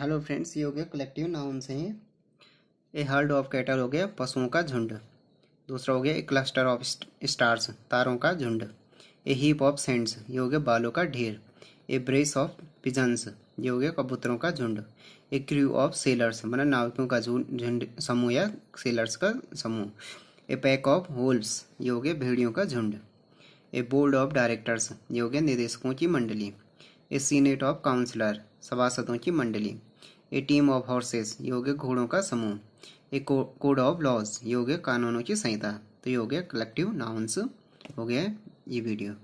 hello friends ये हो गया कलेक्टिव नाउन से हैं ए हर्ड ऑफ कैटल हो गया पशुओं का झुंड दूसरा हो गया ए क्लस्टर ऑफ स्टार्स तारों का झुंड ए हीप ऑफ सेंड्स ये हो गया बालों का ढेर ए ब्रेस ऑफ पिजन्स ये हो गया कबूतरों का झुंड ए क्रू ऑफ सेलर्स मतलब नाविकों का झुंड समूह या सेलर्स का समूह ए पैक ऑफ होल्स ये हो गया भेड़ियों का झुंड ए बोर्ड ऑफ डायरेक्टर्स ये हो गया निर्देशकों की मंडली ए सीनेट ऑफ काउंसलर सभासदों की मंडली ए टीम ऑफ हॉर्सेस योग्य घोड़ों का समूह ए कोड ऑफ लॉज योग्य कानूनों की संहिता तो योग्य कलेक्टिव नाउंस हो गया ये वीडियो